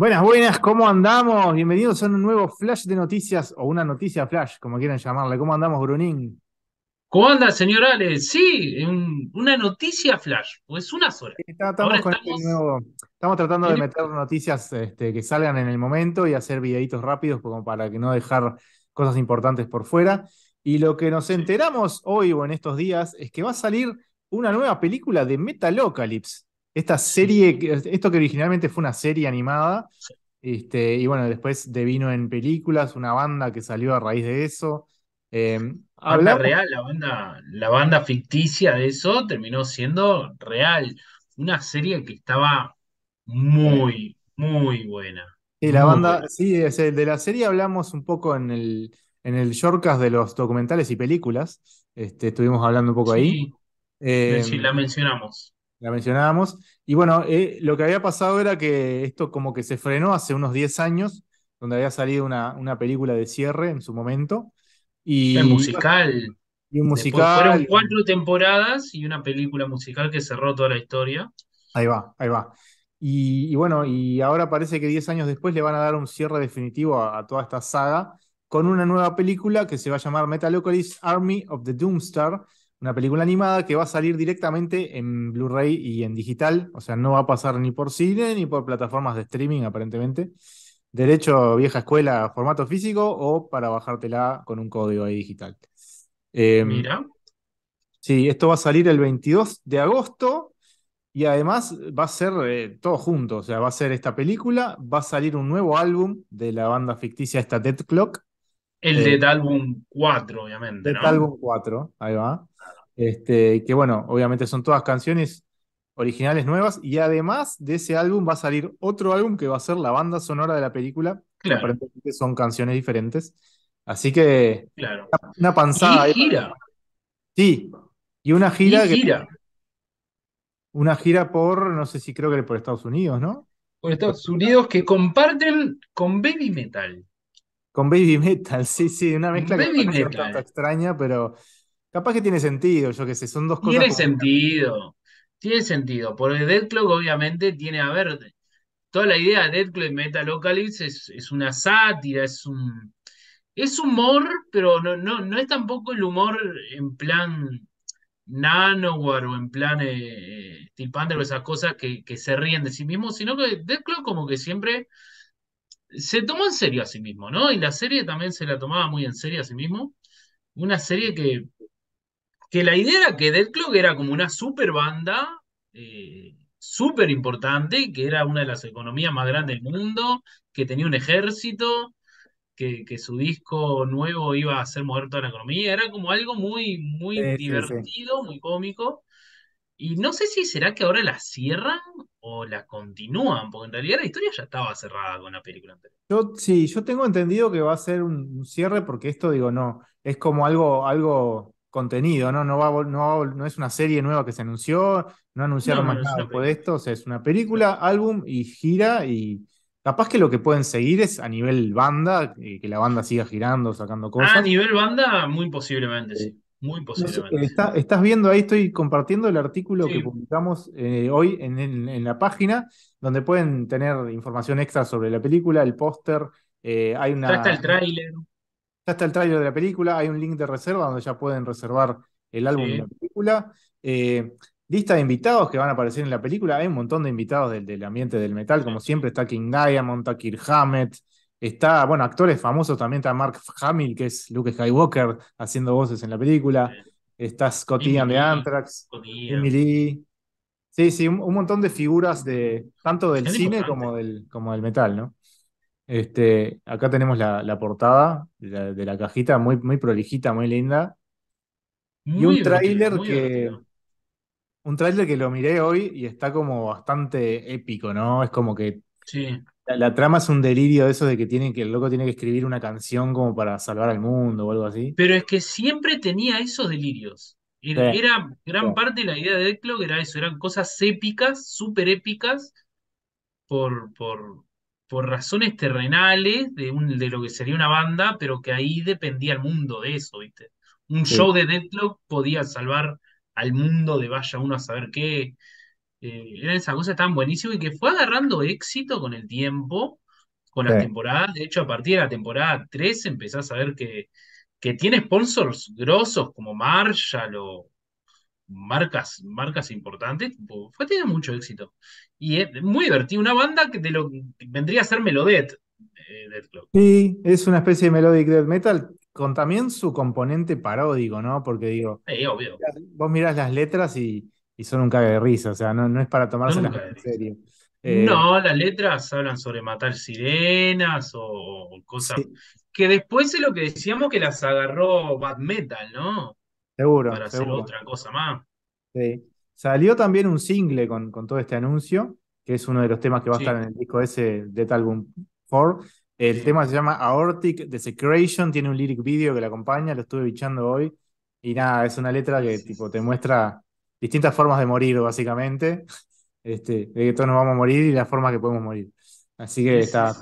Buenas, buenas, ¿cómo andamos? Bienvenidos a un nuevo flash de noticias o una noticia flash, como quieran llamarle. ¿Cómo andamos, Brunín? ¿Cómo anda, señor Alex? Sí, una noticia flash, pues una sola. Este estamos, tratando de meter noticias este, que salgan en el momento y hacer videitos rápidos como para que no dejar cosas importantes por fuera. Y lo que nos enteramos hoy o en estos días es que va a salir una nueva película de Metalocalypse esta serie, esto que originalmente fue una serie animada, este, y bueno, después devino en películas, una banda que salió a raíz de eso. Eh, real, la banda, la banda ficticia de eso terminó siendo real. Una serie que estaba muy, muy buena. Sí, la banda, sí, de la serie hablamos un poco en el, en el shortcast de los documentales y películas. Este, estuvimos hablando un poco ahí. sí, em, la mencionamos la mencionábamos. Y bueno, eh, lo que había pasado era que esto como que se frenó hace unos 10 años, donde había salido una, una película de cierre en su momento. Y, el musical. Y un musical. fueron cuatro temporadas y una película musical que cerró toda la historia. Ahí va, ahí va. Y, bueno, y ahora parece que 10 años después le van a dar un cierre definitivo a, toda esta saga con una nueva película que se va a llamar Metalocalypse Army of the Doomstar, una película animada que va a salir directamente en Blu-ray y en digital, o sea, no va a pasar ni por cine ni por plataformas de streaming aparentemente. Derecho vieja escuela, formato físico o para bajártela con un código ahí digital. Em, Mira. Sí, esto va a salir el 22 de agosto y además va a ser eh, todo junto, o sea, va a ser esta película, va a salir un nuevo álbum de la banda ficticia esta Dead Clock el eh, de de Album 4, obviamente. De ¿no? 4, ahí va. Este, que bueno, obviamente son todas canciones originales nuevas y además de ese álbum va a salir otro álbum que va a ser la banda sonora de la película. Claro. Aparentemente son canciones diferentes. Así que claro. una, panzada. ¿eh? gira. Sí, y una gira. gira. una gira por, no sé si creo que por Estados Unidos, ¿no? Por Estados Unidos que comparten con Baby Metal. Con Baby Metal, sí, sí, una mezcla Baby que es extraña, pero capaz que tiene sentido, yo qué sé, son dos cosas. Tiene sentido, tiene sentido, porque Deathclaw obviamente tiene, a ver, toda la idea de Deathclaw y Metalocalypse es, una sátira, es un, es humor, pero no, no, no es tampoco el humor en plan Nanowar o en plan eh, eh o esas cosas que, que, se ríen de sí mismos, sino que Deathclaw como que siempre se tomó en serio a sí mismo, ¿no? Y la serie también se la tomaba muy en serio a sí mismo. Una serie que, que la idea era que del Clock era como una super banda, eh, super súper importante, que era una de las economías más grandes del mundo, que tenía un ejército, que, su disco nuevo iba a hacer mover toda la economía. Era como algo muy, muy divertido, muy cómico. Y no sé si será que ahora la cierran o la continúan, porque en realidad la historia ya estaba cerrada con la película anterior. Yo sí, yo tengo entendido que va a ser un cierre porque esto digo, no, es como algo algo contenido, no no va no, no es una serie nueva que se anunció, no anunciaron más nada después de esto, o sea, es una película, álbum y gira y Capaz que lo que pueden seguir es a nivel banda, eh, que la banda siga girando, sacando ah, cosas. A nivel banda, muy posiblemente, sí. Muy posiblemente. estás viendo ahí, estoy compartiendo el artículo que publicamos eh, hoy en, la página, donde pueden tener información extra sobre la película, el póster. Eh, hay una, ya está el tráiler. Ya está el tráiler de la película, hay un link de reserva donde ya pueden reservar el álbum de la película. Eh, lista de invitados que van a aparecer en la película. Hay un montón de invitados del, ambiente del metal, como siempre está King Diamond, está Kirk Está, bueno, actores famosos también. Está Mark Hamill, que es Luke Skywalker, haciendo voces en la película. Está Scott Ian de Anthrax. Emily. Sí, sí, un, montón de figuras de tanto del cine como del, como metal, ¿no? Este, acá tenemos la, la portada de la, cajita, muy, muy prolijita, muy linda. y un tráiler que. Un tráiler que lo miré hoy y está como bastante épico, ¿no? Es como que sí. La, trama es un delirio eso de que tienen que el loco tiene que escribir una canción como para salvar al mundo o algo así. Pero es que siempre tenía esos delirios. Era, gran parte de la idea de Deathclaw era eso, eran cosas épicas, súper épicas, por, por, por razones terrenales de, un, de lo que sería una banda, pero que ahí dependía el mundo de eso, ¿viste? Un show de Deathclaw podía salvar al mundo de vaya uno a saber qué eh, eran esas cosas tan buenísimas y que fue agarrando éxito con el tiempo, con las temporada temporadas. De hecho, a partir de la temporada 3 empezás a ver que, que tiene sponsors grosos como Marshall o marcas, marcas importantes. Fue tiene mucho éxito. Y es muy divertido. Una banda que lo vendría a ser Melodet. Eh, sí, es una especie de melodic death metal con también su componente paródico, ¿no? Porque digo, obvio. vos mirás las letras y, y son un cague de risa, o sea, no, no es para tomarse en serio. Eh, no, las letras hablan sobre matar sirenas o, cosas que después es lo que decíamos que las agarró Bad Metal, ¿no? Seguro. Para hacer otra cosa más. Sí. Salió también un single con, con todo este anuncio, que es uno de los temas que va a estar en el disco ese de Album 4. El tema se llama Aortic Desecration, tiene un lyric video que la acompaña, lo estuve bichando hoy. Y nada, es una letra que tipo te muestra distintas formas de morir, básicamente. Este, de que todos nos vamos a morir y la forma que podemos morir. Así que está,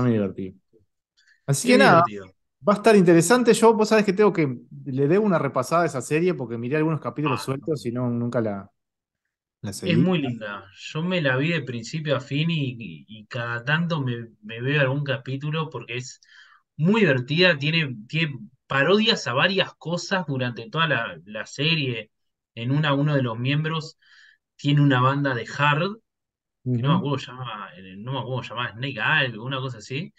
muy divertido. Así que nada, va a estar interesante. Yo, vos sabés que tengo que. Le debo una repasada a esa serie porque miré algunos capítulos ah, sueltos y no, nunca la, Es muy linda. Yo me la vi de principio a fin y, cada tanto me, veo algún capítulo porque es muy divertida. Tiene, tiene parodias a varias cosas durante toda la, la serie en una uno de los miembros tiene una banda de hard, que no me acuerdo llama, eh, no me acuerdo Snake algo, una cosa así,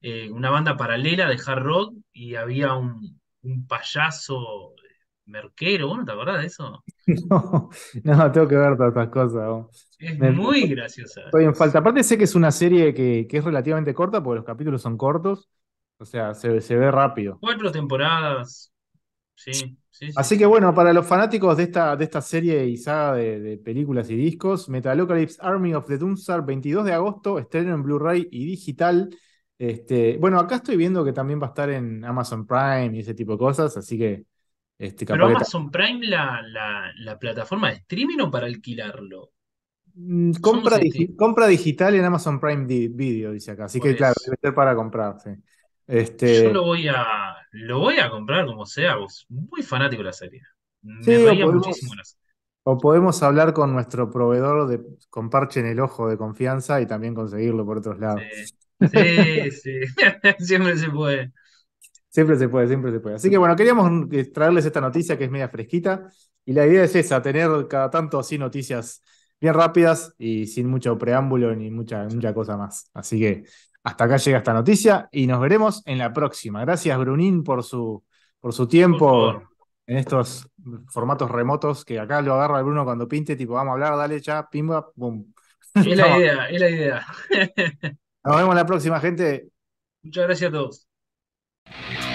eh, una banda paralela de hard rock y había un, un payaso merquero, ¿vos no te acordás de eso? No, tengo que ver todas estas cosas. Es muy graciosa. Estoy en falta. Aparte sé que es una serie que, es relativamente corta, porque los capítulos son cortos, o sea, se, se ve rápido. Cuatro temporadas, Sí, sí, Así que bueno, para los fanáticos de esta, de esta serie y saga de, películas y discos, Metalocalypse Army of the Doomstar, 22 de agosto, estreno en Blu-ray y digital. Este, bueno, acá estoy viendo que también va a estar en Amazon Prime y ese tipo de cosas, así que. Este, Pero Amazon Prime, la, plataforma de streaming o para alquilarlo? Mm, compra, compra digital en Amazon Prime Video, dice acá. Así que, claro, debe ser para comprarse. Este, Yo lo voy a lo voy a comprar como sea, vos. Muy fanático de la serie. Me muchísimo la O podemos hablar con nuestro proveedor de, con parche en el ojo de confianza y también conseguirlo por otros lados. Sí, sí, siempre se puede. Siempre se puede, siempre se puede. Así que bueno, queríamos traerles esta noticia que es media fresquita. Y la idea es esa, tener cada tanto así noticias bien rápidas y sin mucho preámbulo ni mucha, mucha cosa más. Así que hasta acá llega esta noticia y nos veremos en la próxima. Gracias, Brunín, por su, por su tiempo en estos formatos remotos que acá lo agarra Bruno cuando pinte, tipo, vamos a hablar, dale ya, pimba, boom. Es la idea, es la idea. nos vemos la próxima, gente. Muchas gracias a todos.